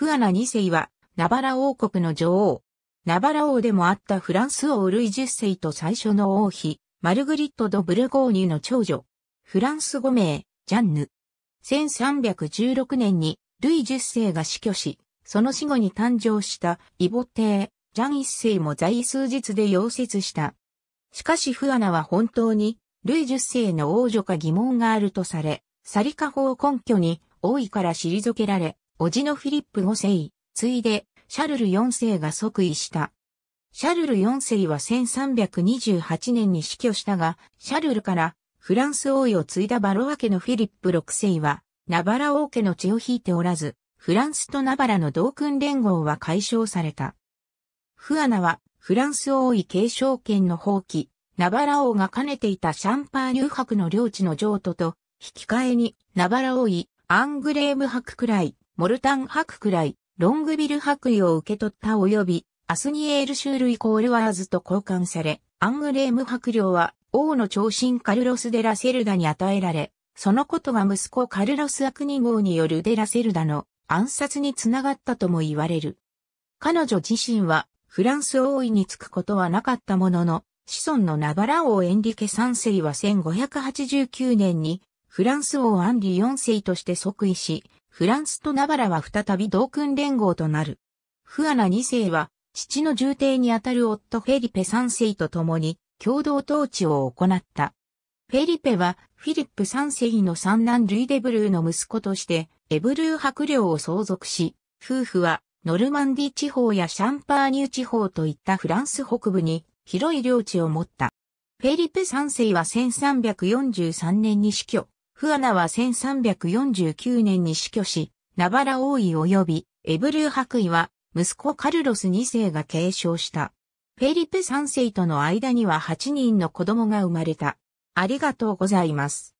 フアナ2世は、ナバラ王国の女王。ナバラ王でもあったフランス王ルイ10世と最初の王妃、マルグリット・ド・ブルゴーニュの長女。フランス五名、ジャンヌ。1316年に、ルイ10世が死去し、その死後に誕生したイボ帝、ジャン1世も在位数日で溶接した。しかしフアナは本当に、ルイ10世の王女か疑問があるとされ、サリカ法を根拠に王位から退けられ、叔父のフィリップ5世、ついで、シャルル4世が即位した。シャルル4世は1328年に死去したが、シャルルからフランス王位を継いだバロワ家のフィリップ6世は、ナバラ王家の血を引いておらず、フランスとナバラの同訓連合は解消された。フアナは、フランス王位継承権の放棄、ナバラ王が兼ねていたシャンパーニュ伯の領地の譲渡と、引き換えに、ナバラ王位、アングレーム博くらい、モルタン伯くらい、ロングビル伯位を受け取った及び、アスニエールシュールイコールワーズと交換され、アングレーム伯領は、王の長身カルロス・デラ・セルダに与えられ、そのことが息子カルロス・アクニ号によるデラ・セルダの暗殺につながったとも言われる。彼女自身は、フランス王位につくことはなかったものの、子孫のナバラ王エンリケ3世は1589年に、フランス王アンリ4世として即位し、フランスとナバラは再び同訓連合となる。フアナ2世は、父の重帝にあたる夫フェリペ3世と共に、共同統治を行った。フェリペは、フィリップ3世の三男ルイデブルーの息子として、エブルー伯領を相続し、夫婦は、ノルマンディ地方やシャンパーニュ地方といったフランス北部に、広い領地を持った。フェリペ3世は1343年に死去。フアナは1349年に死去し、ナバラ王位及びエブルー白衣は息子カルロス2世が継承した。フェリペ3世との間には8人の子供が生まれた。ありがとうございます。